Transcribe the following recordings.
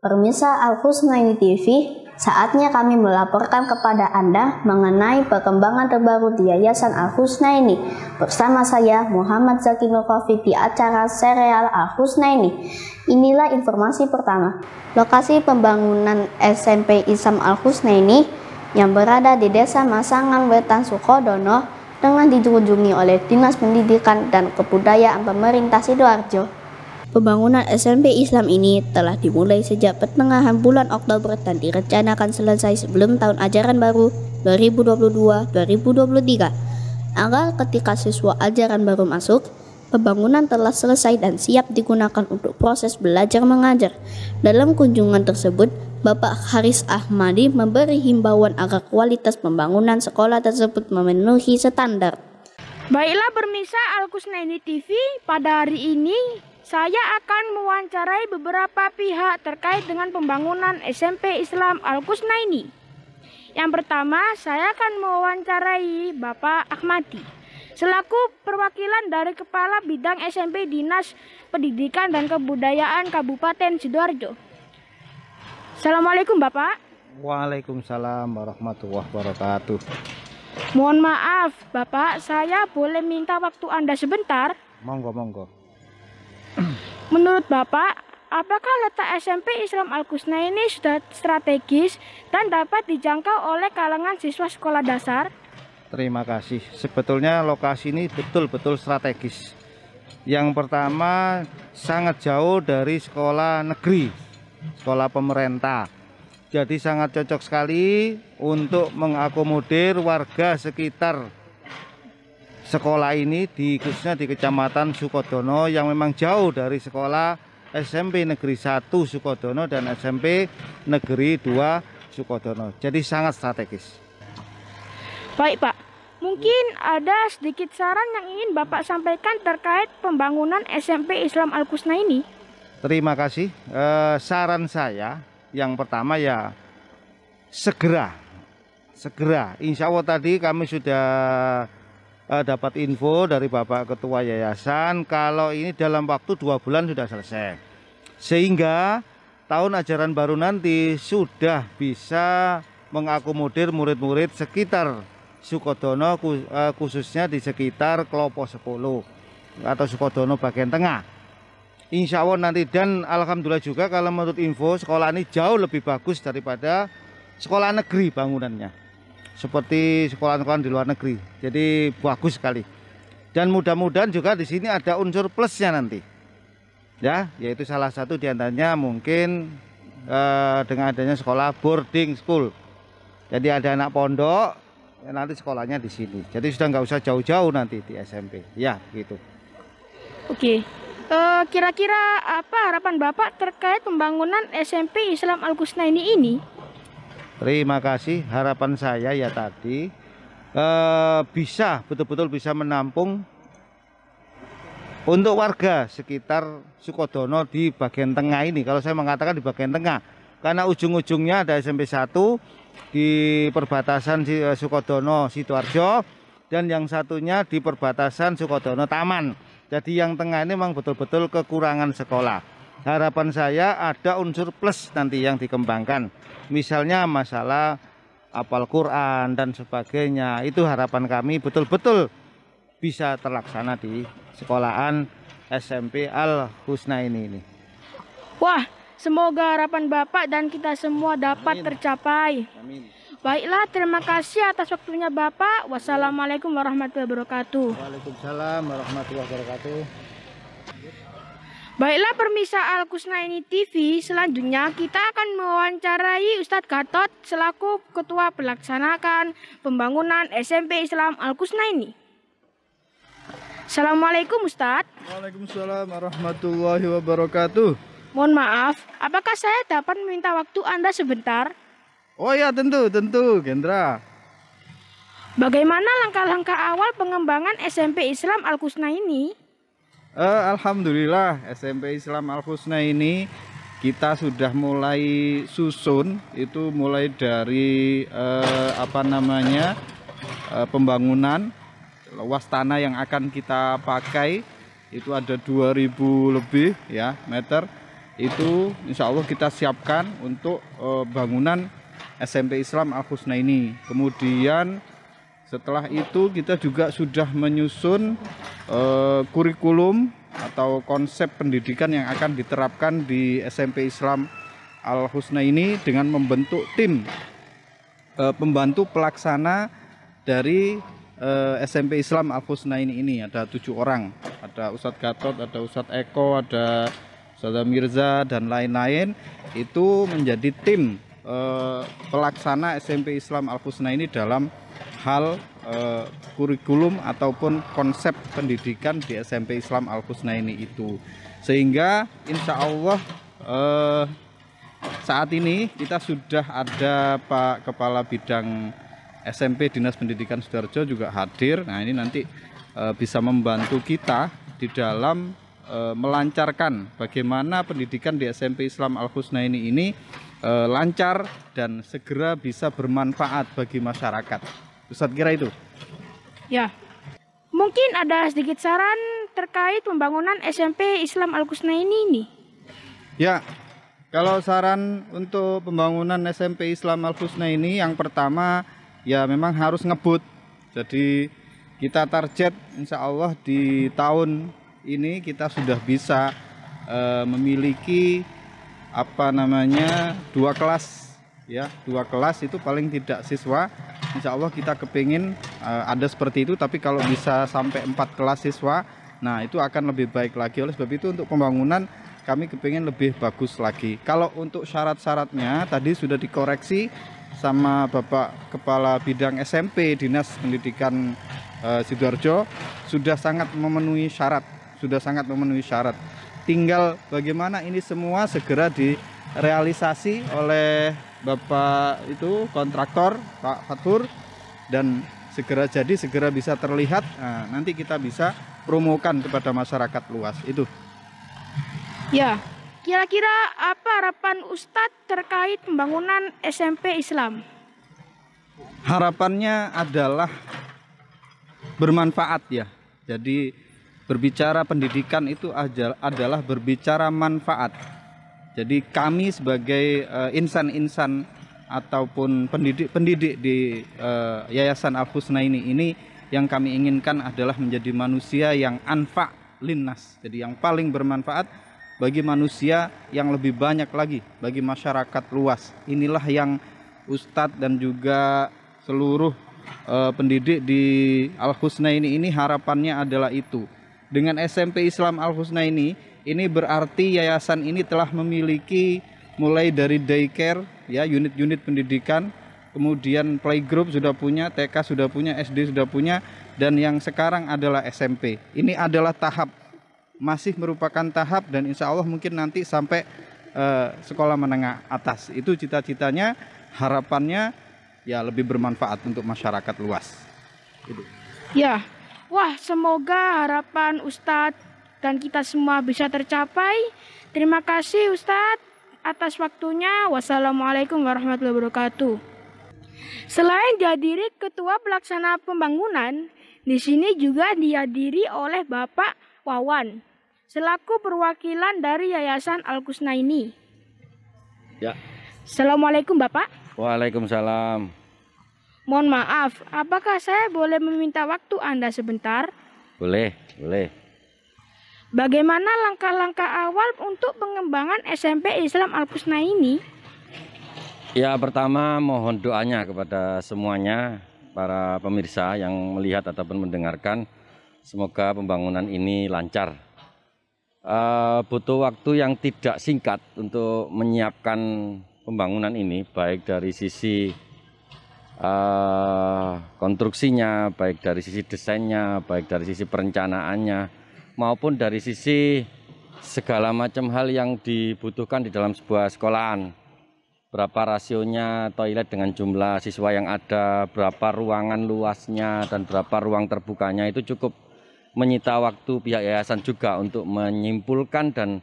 Permisa al TV, saatnya kami melaporkan kepada Anda mengenai perkembangan terbaru di Yayasan Al-Husna Bersama saya Muhammad Zaki Nurkofi di acara Serial al Inilah informasi pertama. Lokasi pembangunan SMP Isam al yang berada di Desa Masangan Wetan Sukodono dengan dikunjungi oleh Dinas Pendidikan dan Kebudayaan Pemerintah Sidoarjo Pembangunan SMP Islam ini telah dimulai sejak pertengahan bulan Oktober dan direncanakan selesai sebelum tahun ajaran baru 2022-2023. Agar ketika siswa ajaran baru masuk, pembangunan telah selesai dan siap digunakan untuk proses belajar mengajar. Dalam kunjungan tersebut, Bapak Haris Ahmadi memberi himbauan agar kualitas pembangunan sekolah tersebut memenuhi standar. Baiklah permisa Alkusnaini TV, pada hari ini saya akan mewawancarai beberapa pihak terkait dengan pembangunan SMP Islam al ini. Yang pertama, saya akan mewawancarai Bapak Ahmadi selaku perwakilan dari Kepala Bidang SMP Dinas Pendidikan dan Kebudayaan Kabupaten Sidoarjo. Assalamualaikum Bapak. Waalaikumsalam warahmatullahi wabarakatuh. Mohon maaf Bapak, saya boleh minta waktu Anda sebentar? Monggo, monggo. Menurut Bapak, apakah letak SMP Islam Al-Kusna ini sudah strategis dan dapat dijangkau oleh kalangan siswa sekolah dasar? Terima kasih. Sebetulnya lokasi ini betul-betul strategis. Yang pertama, sangat jauh dari sekolah negeri, sekolah pemerintah. Jadi sangat cocok sekali untuk mengakomodir warga sekitar sekolah ini di khususnya di Kecamatan Sukodono yang memang jauh dari sekolah SMP Negeri 1 Sukodono dan SMP Negeri 2 Sukodono. Jadi sangat strategis. Baik, Pak. Mungkin ada sedikit saran yang ingin Bapak sampaikan terkait pembangunan SMP Islam Al-Kusna ini. Terima kasih. Eh, saran saya yang pertama ya segera, segera. Insya Allah tadi kami sudah uh, dapat info dari Bapak Ketua Yayasan kalau ini dalam waktu dua bulan sudah selesai. Sehingga tahun ajaran baru nanti sudah bisa mengakomodir murid-murid sekitar Sukodono eh, khususnya di sekitar Kelopo 10 atau Sukodono bagian tengah. Insya Allah nanti dan Alhamdulillah juga kalau menurut info sekolah ini jauh lebih bagus daripada sekolah negeri bangunannya seperti sekolah-sekolah di luar negeri. Jadi bagus sekali. Dan mudah-mudahan juga di sini ada unsur plusnya nanti. Ya, yaitu salah satu di diantaranya mungkin eh, dengan adanya sekolah boarding school. Jadi ada anak pondok, ya nanti sekolahnya di sini. Jadi sudah nggak usah jauh-jauh nanti di SMP. Ya, gitu. Oke. Eh, kira-kira apa harapan Bapak terkait pembangunan SMP Islam al qusna ini? Terima kasih. Harapan saya ya tadi eh, bisa betul-betul bisa menampung untuk warga sekitar Sukodono di bagian tengah ini. Kalau saya mengatakan di bagian tengah, karena ujung-ujungnya ada SMP 1 di perbatasan eh, Sukodono Sidoarjo dan yang satunya di perbatasan Sukodono Taman. Jadi yang tengah ini memang betul-betul kekurangan sekolah harapan saya ada unsur plus nanti yang dikembangkan. Misalnya masalah apal Quran dan sebagainya. Itu harapan kami betul-betul bisa terlaksana di sekolahan SMP Al Husna ini. ini. Wah, semoga harapan Bapak dan kita semua dapat Amin. tercapai. Amin. Baiklah, terima kasih atas waktunya Bapak. Wassalamualaikum warahmatullahi wabarakatuh. Waalaikumsalam warahmatullahi wabarakatuh. Baiklah permisa Al Kusnaini TV, selanjutnya kita akan mewawancarai Ustadz Gatot selaku Ketua Pelaksanakan Pembangunan SMP Islam Al Kusnaini. Assalamualaikum Ustadz. Waalaikumsalam warahmatullahi wabarakatuh. Mohon maaf, apakah saya dapat meminta waktu Anda sebentar? Oh ya tentu, tentu, Gendra. Bagaimana langkah-langkah awal pengembangan SMP Islam Al Kusnaini? ini? Uh, Alhamdulillah SMP Islam Al Husna ini kita sudah mulai susun itu mulai dari uh, apa namanya uh, pembangunan luas tanah yang akan kita pakai itu ada 2000 lebih ya meter itu insya Allah kita siapkan untuk uh, bangunan SMP Islam Al Husna ini kemudian setelah itu kita juga sudah menyusun Eh, kurikulum atau konsep pendidikan yang akan diterapkan di SMP Islam Al Husna ini dengan membentuk tim eh, pembantu pelaksana dari eh, SMP Islam Al Husna ini ini ada tujuh orang ada Ustadz Gatot ada Ustadz Eko ada Ustadz Mirza dan lain-lain itu menjadi tim Eh, pelaksana SMP Islam Al Husna ini dalam hal eh, kurikulum ataupun konsep pendidikan di SMP Islam Al Husna ini itu sehingga insya Allah eh, saat ini kita sudah ada Pak Kepala Bidang SMP Dinas Pendidikan Sudarjo juga hadir nah ini nanti bisa membantu kita di dalam melancarkan bagaimana pendidikan di SMP Islam Al Husna ini ini e, lancar dan segera bisa bermanfaat bagi masyarakat. Ustadz kira itu? Ya. Mungkin ada sedikit saran terkait pembangunan SMP Islam Al-Kusna ini nih. Ya, kalau saran untuk pembangunan SMP Islam al ini yang pertama ya memang harus ngebut. Jadi kita target insya Allah di tahun ini kita sudah bisa e, memiliki apa namanya dua kelas ya dua kelas itu paling tidak siswa Insya Allah kita kepingin uh, ada seperti itu tapi kalau bisa sampai empat kelas siswa nah itu akan lebih baik lagi oleh sebab itu untuk pembangunan kami kepingin lebih bagus lagi kalau untuk syarat-syaratnya tadi sudah dikoreksi sama Bapak Kepala Bidang SMP Dinas Pendidikan uh, Sidoarjo sudah sangat memenuhi syarat, sudah sangat memenuhi syarat tinggal bagaimana ini semua segera direalisasi oleh Bapak itu kontraktor Pak Fatur dan segera jadi segera bisa terlihat nah, nanti kita bisa promokan kepada masyarakat luas itu ya kira-kira apa harapan Ustadz terkait pembangunan SMP Islam harapannya adalah bermanfaat ya jadi berbicara pendidikan itu adalah berbicara manfaat. Jadi kami sebagai eh, insan-insan ataupun pendidik-pendidik di eh, Yayasan Al Husna ini ini yang kami inginkan adalah menjadi manusia yang anfa linnas. Jadi yang paling bermanfaat bagi manusia yang lebih banyak lagi bagi masyarakat luas. Inilah yang Ustadz dan juga seluruh eh, pendidik di Al Husna ini ini harapannya adalah itu dengan SMP Islam Al Husna ini, ini berarti yayasan ini telah memiliki mulai dari daycare ya unit-unit pendidikan, kemudian playgroup sudah punya, TK sudah punya, SD sudah punya dan yang sekarang adalah SMP. Ini adalah tahap masih merupakan tahap dan insya Allah mungkin nanti sampai uh, sekolah menengah atas itu cita-citanya harapannya ya lebih bermanfaat untuk masyarakat luas. Ya, Wah, semoga harapan Ustadz dan kita semua bisa tercapai. Terima kasih Ustadz atas waktunya. Wassalamualaikum warahmatullahi wabarakatuh. Selain dihadiri Ketua Pelaksana Pembangunan, di sini juga dihadiri oleh Bapak Wawan, selaku perwakilan dari Yayasan al ini. Ya. Assalamualaikum Bapak. Waalaikumsalam. Mohon maaf, apakah saya boleh meminta waktu Anda sebentar? Boleh, boleh. Bagaimana langkah-langkah awal untuk pengembangan SMP Islam Al-Husna ini? Ya, pertama mohon doanya kepada semuanya, para pemirsa yang melihat ataupun mendengarkan. Semoga pembangunan ini lancar. Uh, butuh waktu yang tidak singkat untuk menyiapkan pembangunan ini, baik dari sisi uh, konstruksinya, baik dari sisi desainnya, baik dari sisi perencanaannya, maupun dari sisi segala macam hal yang dibutuhkan di dalam sebuah sekolahan. Berapa rasionya toilet dengan jumlah siswa yang ada, berapa ruangan luasnya, dan berapa ruang terbukanya itu cukup menyita waktu pihak yayasan juga untuk menyimpulkan dan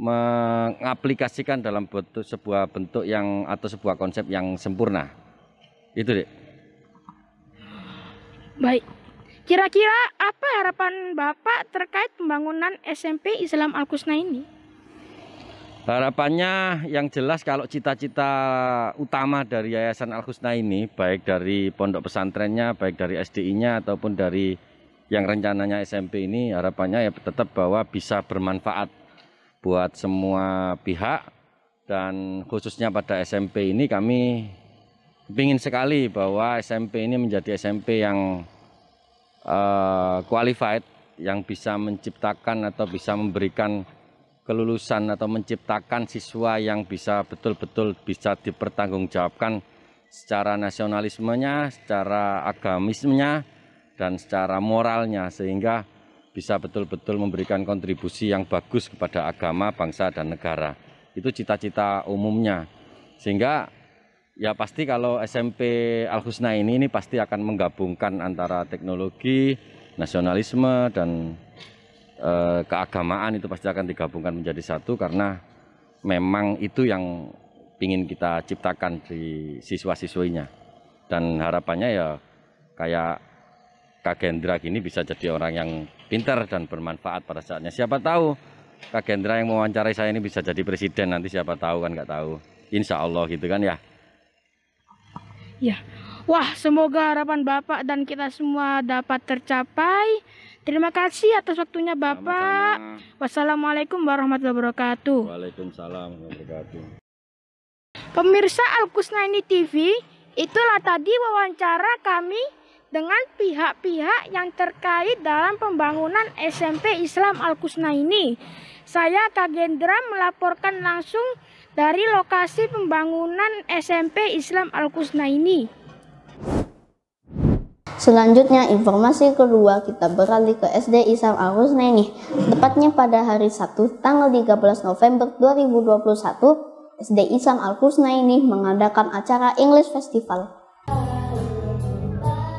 mengaplikasikan dalam bentuk sebuah bentuk yang atau sebuah konsep yang sempurna. Itu deh. Baik. Kira-kira apa harapan Bapak terkait pembangunan SMP Islam Al-Kusna ini? Harapannya yang jelas kalau cita-cita utama dari Yayasan Al-Husna ini baik dari pondok pesantrennya, baik dari SDI-nya ataupun dari yang rencananya SMP ini harapannya ya tetap bahwa bisa bermanfaat buat semua pihak dan khususnya pada SMP ini kami ingin sekali bahwa SMP ini menjadi SMP yang uh, qualified, yang bisa menciptakan atau bisa memberikan kelulusan atau menciptakan siswa yang bisa betul-betul bisa dipertanggungjawabkan secara nasionalismenya, secara agamismenya, dan secara moralnya sehingga bisa betul-betul memberikan kontribusi yang bagus kepada agama, bangsa, dan negara. Itu cita-cita umumnya. Sehingga Ya pasti kalau SMP Al Husna ini ini pasti akan menggabungkan antara teknologi, nasionalisme dan e, keagamaan itu pasti akan digabungkan menjadi satu karena memang itu yang ingin kita ciptakan di siswa-siswinya. Dan harapannya ya kayak Kak Gendra gini bisa jadi orang yang pintar dan bermanfaat pada saatnya. Siapa tahu Kak Gendra yang mewawancarai saya ini bisa jadi presiden nanti siapa tahu kan nggak tahu. Insya Allah gitu kan ya. Ya. Wah, semoga harapan Bapak dan kita semua dapat tercapai. Terima kasih atas waktunya Bapak. Sama -sama. Wassalamualaikum warahmatullahi wabarakatuh. Waalaikumsalam warahmatullahi wabarakatuh. Pemirsa Alkusna ini TV, itulah tadi wawancara kami dengan pihak-pihak yang terkait dalam pembangunan SMP Islam Alkusna ini. Saya Kagendra melaporkan langsung dari lokasi pembangunan SMP Islam Al-Kusna ini. Selanjutnya, informasi kedua kita beralih ke SD Islam Al-Kusna ini. Tepatnya pada hari Sabtu, tanggal 13 November 2021, SD Islam Al kusna ini mengadakan acara English Festival.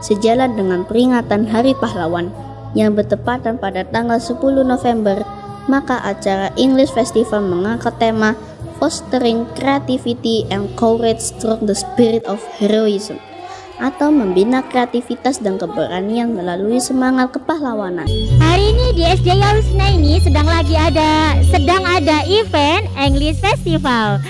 Sejalan dengan peringatan Hari Pahlawan yang bertepatan pada tanggal 10 November, maka acara English Festival mengangkat tema fostering creativity and courage through the spirit of heroism atau membina kreativitas dan keberanian melalui semangat kepahlawanan. Hari ini di SD Yarusna ini sedang lagi ada sedang ada event English Festival.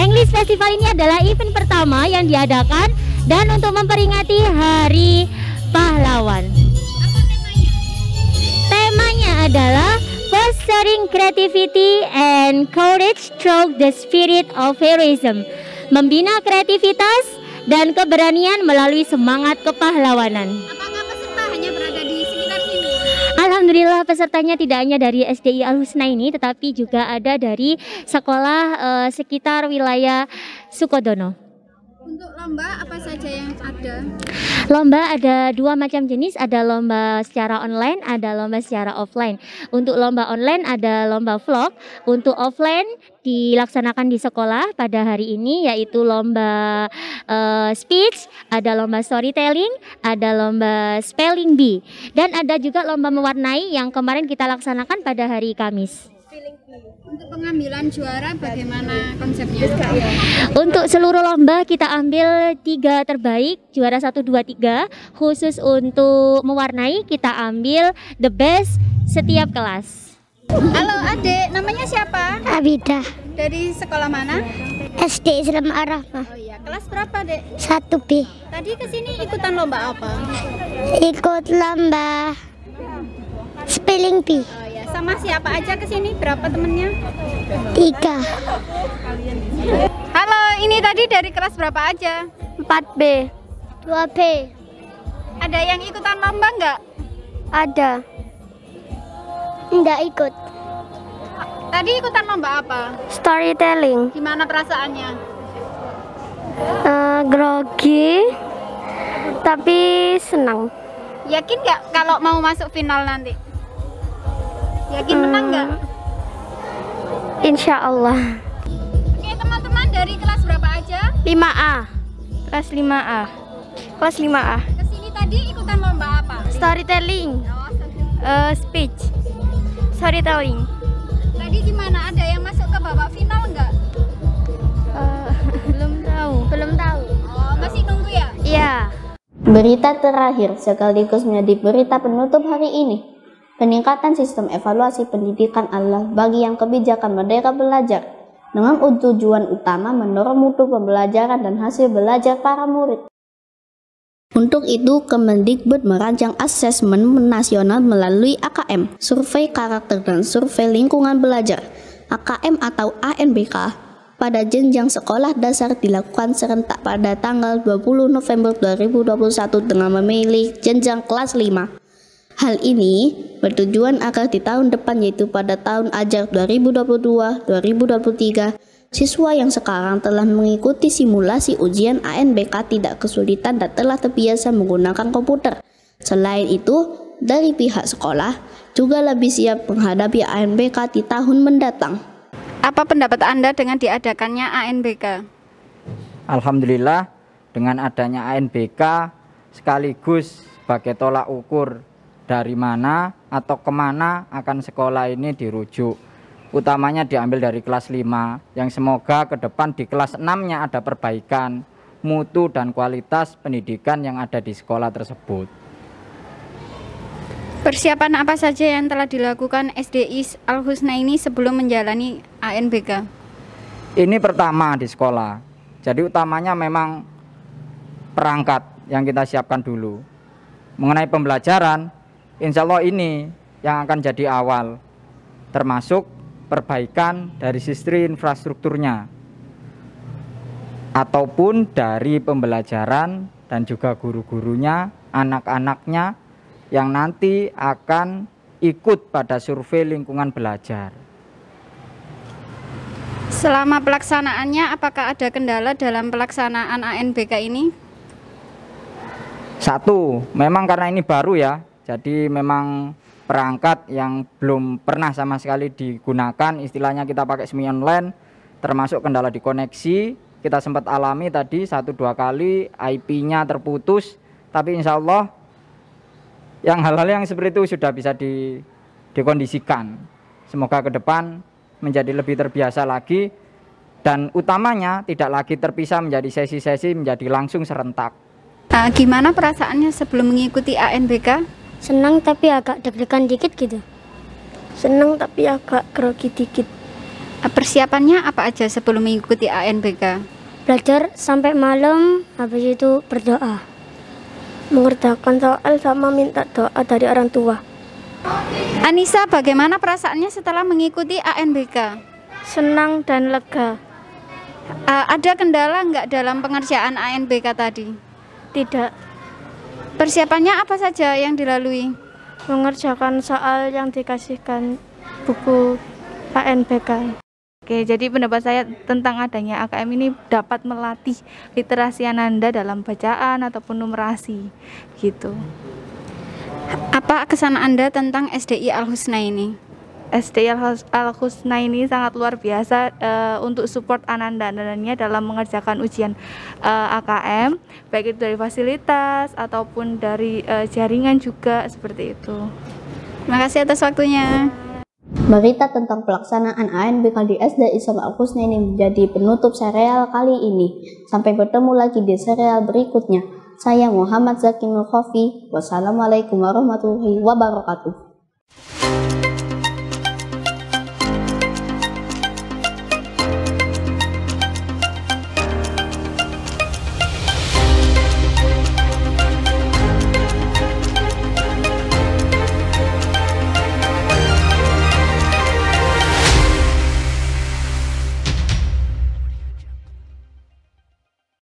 English Festival ini adalah event pertama yang diadakan dan untuk memperingati Hari Pahlawan. Temanya adalah fostering sharing creativity and courage through the spirit of heroism. Membina kreativitas dan keberanian melalui semangat kepahlawanan. Alhamdulillah pesertanya tidak hanya dari SDI Al Husna ini tetapi juga ada dari sekolah eh, sekitar wilayah Sukodono. Untuk lomba apa saja yang ada? Lomba ada dua macam jenis, ada lomba secara online, ada lomba secara offline. Untuk lomba online ada lomba vlog, untuk offline dilaksanakan di sekolah pada hari ini yaitu lomba uh, speech, ada lomba storytelling, ada lomba spelling bee dan ada juga lomba mewarnai yang kemarin kita laksanakan pada hari Kamis. Untuk pengambilan juara bagaimana konsepnya? Untuk seluruh lomba kita ambil tiga terbaik, juara 1, 2, 3. Khusus untuk mewarnai kita ambil the best setiap kelas. Halo adik, namanya siapa? Abida. Dari sekolah mana? SD Islam Arafah. Oh iya, kelas berapa dek? 1 B. Tadi kesini ikutan lomba apa? Ikut lomba spelling bee. Oh, iya. Sama siapa aja ke sini? Berapa temennya? Tiga. Halo, ini tadi dari kelas berapa aja? 4B. 2B. Ada yang ikutan lomba nggak? Ada. Nggak ikut. Tadi ikutan lomba apa? Storytelling. Gimana perasaannya? Uh, grogi, tapi senang. Yakin nggak kalau mau masuk final nanti? Yakin hmm. menang nggak? Eh, Insya Allah. Oke teman-teman dari kelas berapa aja? 5A. Kelas 5A. Kelas 5A. Kesini tadi ikutan lomba apa? Storytelling. Oh, Uh, speech. Storytelling. Tadi gimana? Ada yang masuk ke babak final nggak? Uh, belum tahu. Belum tahu. Oh, masih nunggu ya? Iya. Berita terakhir sekaligus menjadi berita penutup hari ini peningkatan sistem evaluasi pendidikan adalah bagi yang kebijakan merdeka belajar dengan tujuan utama mendorong mutu pembelajaran dan hasil belajar para murid. Untuk itu, Kemendikbud merancang asesmen nasional melalui AKM, Survei Karakter dan Survei Lingkungan Belajar, AKM atau ANBK, pada jenjang sekolah dasar dilakukan serentak pada tanggal 20 November 2021 dengan memilih jenjang kelas 5. Hal ini bertujuan agar di tahun depan yaitu pada tahun ajar 2022-2023, siswa yang sekarang telah mengikuti simulasi ujian ANBK tidak kesulitan dan telah terbiasa menggunakan komputer. Selain itu, dari pihak sekolah juga lebih siap menghadapi ANBK di tahun mendatang. Apa pendapat Anda dengan diadakannya ANBK? Alhamdulillah, dengan adanya ANBK sekaligus sebagai tolak ukur dari mana atau kemana akan sekolah ini dirujuk utamanya diambil dari kelas 5 yang semoga ke depan di kelas 6-nya ada perbaikan mutu dan kualitas pendidikan yang ada di sekolah tersebut. Persiapan apa saja yang telah dilakukan SDI Al Husna ini sebelum menjalani ANBK? Ini pertama di sekolah. Jadi utamanya memang perangkat yang kita siapkan dulu. Mengenai pembelajaran, Insya Allah ini yang akan jadi awal, termasuk perbaikan dari sisi infrastrukturnya ataupun dari pembelajaran dan juga guru-gurunya, anak-anaknya yang nanti akan ikut pada survei lingkungan belajar. Selama pelaksanaannya, apakah ada kendala dalam pelaksanaan ANBK ini? Satu, memang karena ini baru ya, jadi memang perangkat yang belum pernah sama sekali digunakan, istilahnya kita pakai semi online, termasuk kendala di koneksi, kita sempat alami tadi satu dua kali IP-nya terputus, tapi insya Allah yang hal-hal yang seperti itu sudah bisa di, dikondisikan. Semoga ke depan menjadi lebih terbiasa lagi dan utamanya tidak lagi terpisah menjadi sesi-sesi menjadi langsung serentak. Uh, gimana perasaannya sebelum mengikuti ANBK? Senang tapi agak deg-degan dikit gitu. Senang tapi agak grogi dikit. Persiapannya apa aja sebelum mengikuti ANBK? Belajar sampai malam, habis itu berdoa. Mengerjakan soal sama minta doa dari orang tua. Anissa, bagaimana perasaannya setelah mengikuti ANBK? Senang dan lega. Uh, ada kendala nggak dalam pengerjaan ANBK tadi? Tidak. Persiapannya apa saja yang dilalui? Mengerjakan soal yang dikasihkan buku ANBK. Oke, jadi pendapat saya tentang adanya AKM ini dapat melatih literasi Anda dalam bacaan ataupun numerasi gitu. Apa kesan Anda tentang SDI Al Husna ini? SDI Al Husna ini sangat luar biasa uh, untuk support ananda-anandanya dalam mengerjakan ujian uh, eh, AKM baik itu dari fasilitas ataupun dari uh, jaringan juga seperti itu. Terima kasih atas waktunya. Berita tentang pelaksanaan ANBK di SDI Islam Al Husna ini menjadi penutup serial kali ini. Sampai bertemu lagi di serial berikutnya. Saya Muhammad Zaki Nurkofi. Wassalamualaikum warahmatullahi wabarakatuh.